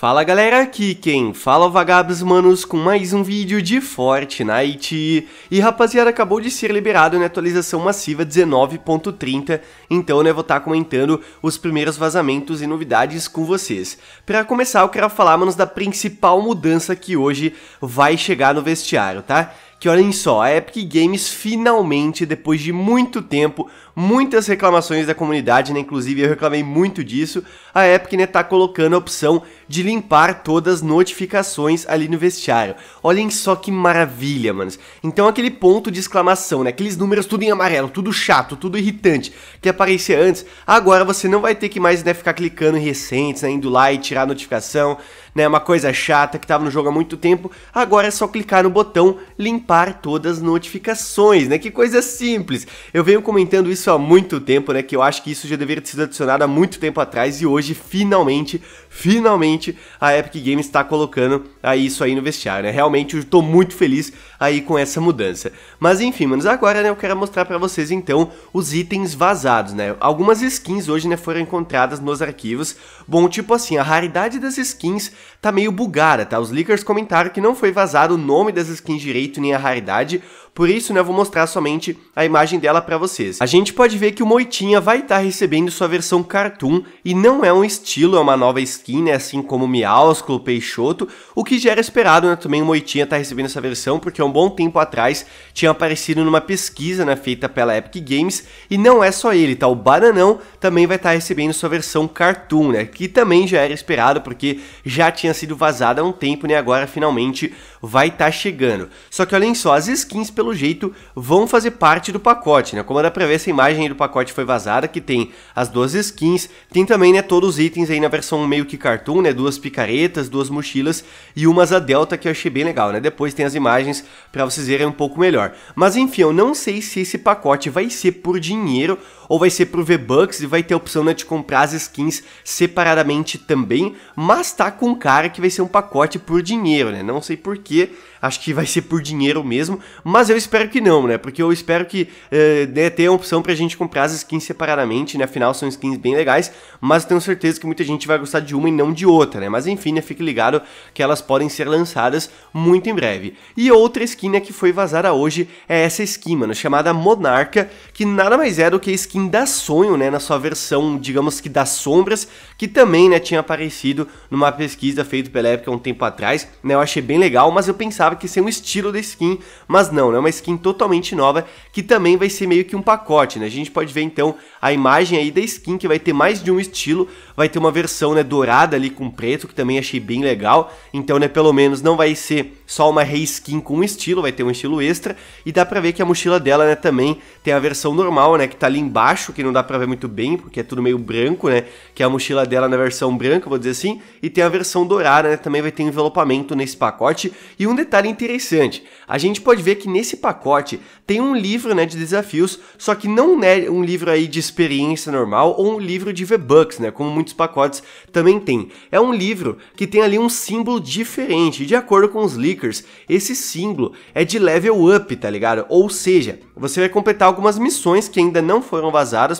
Fala galera, aqui quem fala é vagabos manos com mais um vídeo de Fortnite. E rapaziada, acabou de ser liberado na né, atualização massiva 19.30, então né, vou estar tá comentando os primeiros vazamentos e novidades com vocês. Para começar, eu quero falar, manos, da principal mudança que hoje vai chegar no vestiário, tá? que olhem só, a Epic Games finalmente, depois de muito tempo, muitas reclamações da comunidade, né? Inclusive eu reclamei muito disso, a Epic né, tá colocando a opção de limpar todas as notificações ali no vestiário. Olhem só que maravilha, manos. Então aquele ponto de exclamação, né? Aqueles números tudo em amarelo, tudo chato, tudo irritante que aparecia antes, agora você não vai ter que mais né, ficar clicando em recentes, né? Indo lá e tirar a notificação né? Uma coisa chata que estava no jogo há muito tempo, agora é só clicar no botão limpar todas as notificações, né? Que coisa simples. Eu venho comentando isso há muito tempo, né? Que eu acho que isso já deveria ter sido adicionado há muito tempo atrás e hoje finalmente, finalmente a Epic Games está colocando aí isso aí no vestiário, né? Realmente eu estou muito feliz aí com essa mudança. Mas enfim, manos, agora né, eu quero mostrar para vocês então os itens vazados, né? Algumas skins hoje né foram encontradas nos arquivos. Bom, tipo assim, a raridade das skins tá meio bugada, tá? Os leakers comentaram que não foi vazado o nome das skins direito nem a raridade, por isso, né, eu vou mostrar somente a imagem dela para vocês. A gente pode ver que o Moitinha vai estar tá recebendo sua versão cartoon e não é um estilo, é uma nova skin, né, assim como o Peixoto, o que já era esperado, né, também o Moitinha tá recebendo essa versão porque há um bom tempo atrás tinha aparecido numa pesquisa, né, feita pela Epic Games e não é só ele, tá, o Bananão também vai estar tá recebendo sua versão cartoon, né, que também já era esperado porque já tinha sido vazada há um tempo, né, agora finalmente vai estar tá chegando. Só que olhem só, as skins, pelo jeito, vão fazer parte do pacote, né? Como dá pra ver, essa imagem do pacote foi vazada, que tem as duas skins, tem também, né, todos os itens aí na versão meio que cartoon, né? Duas picaretas, duas mochilas e umas a Delta, que eu achei bem legal, né? Depois tem as imagens pra vocês verem um pouco melhor. Mas enfim, eu não sei se esse pacote vai ser por dinheiro ou vai ser pro V-Bucks e vai ter a opção né, de comprar as skins separadamente também, mas tá com cara que vai ser um pacote por dinheiro, né? Não sei porquê, acho que vai ser por dinheiro mesmo, mas eu espero que não, né? Porque eu espero que é, tenha a opção pra gente comprar as skins separadamente, né? Afinal, são skins bem legais, mas tenho certeza que muita gente vai gostar de uma e não de outra, né? Mas enfim, né, fique ligado que elas podem ser lançadas muito em breve. E outra skin né, que foi vazada hoje é essa skin, mano, chamada Monarca, que nada mais é do que a skin skin da Sonho, né, na sua versão, digamos que das sombras, que também, né, tinha aparecido numa pesquisa feita pela época um tempo atrás, né, eu achei bem legal, mas eu pensava que seria um estilo da skin, mas não, né, uma skin totalmente nova, que também vai ser meio que um pacote, né, a gente pode ver então a imagem aí da skin, que vai ter mais de um estilo, vai ter uma versão, né, dourada ali com preto, que também achei bem legal, então, né, pelo menos não vai ser só uma re skin com um estilo, vai ter um estilo extra, e dá pra ver que a mochila dela, né, também tem a versão normal, né, que tá ali embaixo, baixo, que não dá para ver muito bem, porque é tudo meio branco, né? Que é a mochila dela na versão branca, vou dizer assim, e tem a versão dourada, né? Também vai ter envelopamento nesse pacote. E um detalhe interessante, a gente pode ver que nesse pacote tem um livro, né, de desafios, só que não é um livro aí de experiência normal ou um livro de V-Bucks, né, como muitos pacotes também tem. É um livro que tem ali um símbolo diferente, de acordo com os leakers, esse símbolo é de level up, tá ligado? Ou seja, você vai completar algumas missões que ainda não foram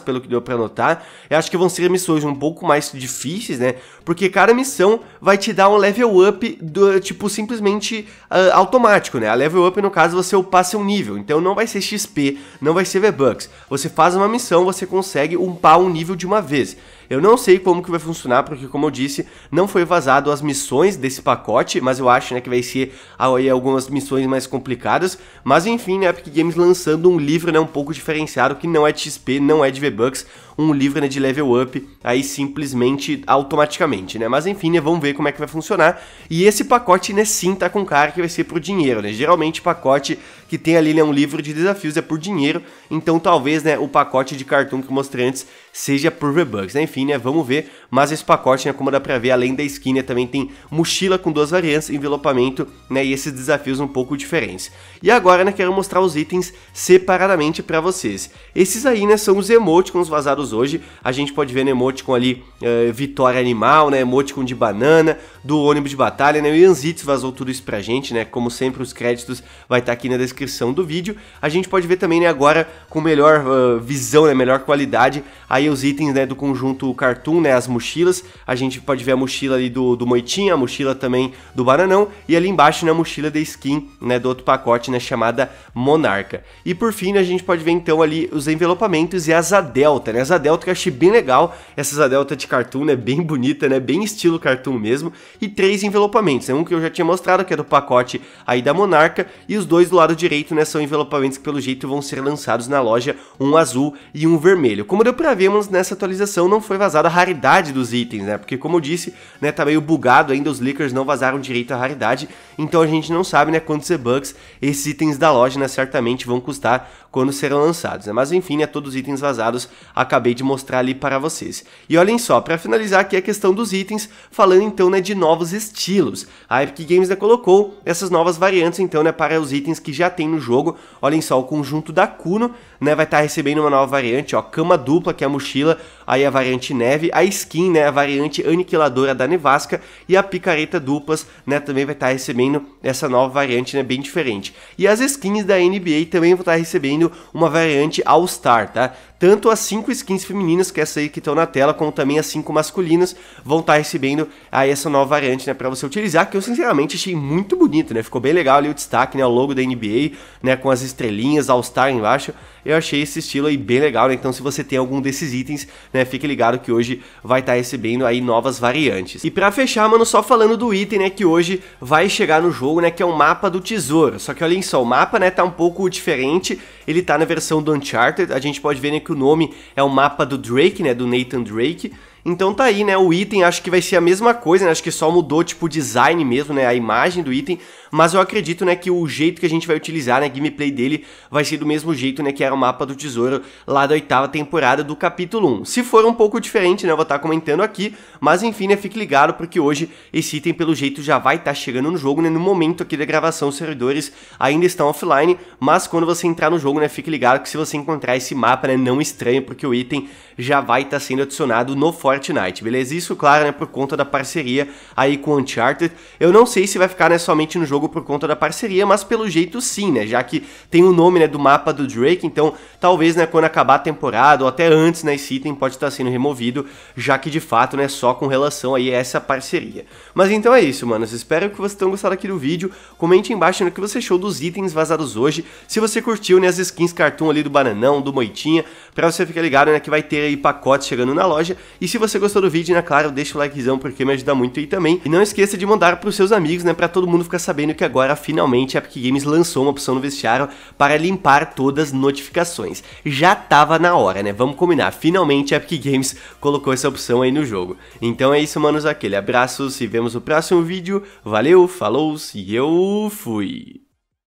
pelo que deu para notar. Eu acho que vão ser missões um pouco mais difíceis, né? Porque cada missão vai te dar um level up, do, tipo, simplesmente uh, automático, né? A level up, no caso, você passa seu nível. Então não vai ser XP, não vai ser V-Bucks. Você faz uma missão, você consegue upar um nível de uma vez. Eu não sei como que vai funcionar, porque como eu disse, não foi vazado as missões desse pacote, mas eu acho né, que vai ser aí algumas missões mais complicadas. Mas enfim, né, Epic Games lançando um livro né, um pouco diferenciado, que não é de XP, não é de V-Bucks, um livro né, de level up, aí simplesmente automaticamente, né? Mas enfim, né, vamos ver como é que vai funcionar. E esse pacote, né, sim, tá com cara que vai ser por dinheiro, né? Geralmente pacote que tem ali, né, um livro de desafios é por dinheiro, então talvez, né, o pacote de cartoon que eu mostrei antes seja por V-Bucks, né? Enfim, né? vamos ver mas esse pacote, né, como dá pra ver, além da skinner, também tem mochila com duas variantes, envelopamento, né, e esses desafios um pouco diferentes. E agora, né, quero mostrar os itens separadamente para vocês. Esses aí, né, são os emoticons vazados hoje, a gente pode ver no emoticon ali, eh, vitória animal, né, emoticon de banana, do ônibus de batalha, né, o Yanzitz vazou tudo isso pra gente, né, como sempre os créditos vai estar tá aqui na descrição do vídeo. A gente pode ver também, né, agora com melhor uh, visão, né, melhor qualidade, aí os itens, né, do conjunto Cartoon, né, as mochilas. A gente pode ver a mochila ali do, do Moitinha, a mochila também do Bananão e ali embaixo na né, mochila da skin, né, do outro pacote, né, chamada Monarca. E por fim, né, a gente pode ver então ali os envelopamentos e as Adelta, né? As Adelta que eu achei bem legal, essas Adelta de cartoon, né, bem bonita, né, bem estilo cartoon mesmo, e três envelopamentos, né? Um que eu já tinha mostrado, que é do pacote aí da Monarca, e os dois do lado direito, né, são envelopamentos que pelo jeito vão ser lançados na loja, um azul e um vermelho. Como deu pra vermos nessa atualização não foi vazada a raridade raridade dos itens, né? Porque como eu disse, né, tá meio bugado ainda, os leakers não vazaram direito a raridade, então a gente não sabe, né, quantos e-bucks esses itens da loja, né, certamente vão custar quando serão lançados, né? Mas enfim, né, todos os itens vazados acabei de mostrar ali para vocês. E olhem só, para finalizar aqui a questão dos itens, falando então, né, de novos estilos. A Epic Games, né, colocou essas novas variantes, então, né, para os itens que já tem no jogo. Olhem só, o conjunto da Kuno, né, vai estar tá recebendo uma nova variante, ó, cama dupla, que é a mochila, aí a variante neve, a skin skin, né, a variante aniquiladora da nevasca e a picareta duplas, né, também vai estar tá recebendo essa nova variante, né, bem diferente. E as skins da NBA também vão estar tá recebendo uma variante All Star, tá? Tanto as cinco skins femininas, que é essa aí que estão na tela, como também as cinco masculinas, vão estar tá recebendo aí essa nova variante, né, para você utilizar, que eu sinceramente achei muito bonito, né? Ficou bem legal ali o destaque, né, o logo da NBA, né, com as estrelinhas, All Star embaixo. Eu achei esse estilo aí bem legal, né? Então se você tem algum desses itens, né, fique ligado que hoje vai estar tá recebendo aí novas variantes. E para fechar, mano, só falando do item, né, que hoje vai chegar no jogo, né, que é o mapa do tesouro. Só que olhem só, o mapa, né, tá um pouco diferente, ele tá na versão do Uncharted, a gente pode ver, né, que o nome é o mapa do Drake, né, do Nathan Drake. Então tá aí, né, o item acho que vai ser a mesma coisa, né, acho que só mudou tipo o design mesmo, né, a imagem do item, mas eu acredito, né, que o jeito que a gente vai utilizar, né, a gameplay dele vai ser do mesmo jeito, né, que era o mapa do tesouro lá da oitava temporada do capítulo 1. Se for um pouco diferente, né, eu vou estar tá comentando aqui, mas enfim, né, fique ligado porque hoje esse item pelo jeito já vai estar tá chegando no jogo, né, no momento aqui da gravação os servidores ainda estão offline, mas quando você entrar no jogo, né, fique ligado que se você encontrar esse mapa, né, não estranho porque o item já vai estar tá sendo adicionado no Fortnite, beleza? Isso, claro, né, por conta da parceria aí com o Uncharted. Eu não sei se vai ficar, né, somente no jogo jogo por conta da parceria, mas pelo jeito sim, né? Já que tem o nome né, do mapa do Drake, então talvez né, quando acabar a temporada ou até antes, né, esse item pode estar sendo removido, já que de fato né, só com relação aí a essa parceria. Mas então é isso, manos. Espero que vocês tenham gostado aqui do vídeo. Comente embaixo no que você achou dos itens vazados hoje. Se você curtiu né, as skins cartoon ali do Bananão, do Moitinha, pra você ficar ligado né, que vai ter aí pacotes chegando na loja. E se você gostou do vídeo, né, claro, deixa o likezão porque me ajuda muito aí também. E não esqueça de mandar pros seus amigos, né, pra todo mundo ficar sabendo sabendo que agora finalmente a Epic Games lançou uma opção no vestiário para limpar todas as notificações. Já tava na hora, né? Vamos combinar. Finalmente a Epic Games colocou essa opção aí no jogo. Então é isso, manos. Aquele abraço. Se vemos no próximo vídeo. Valeu, falou e eu fui.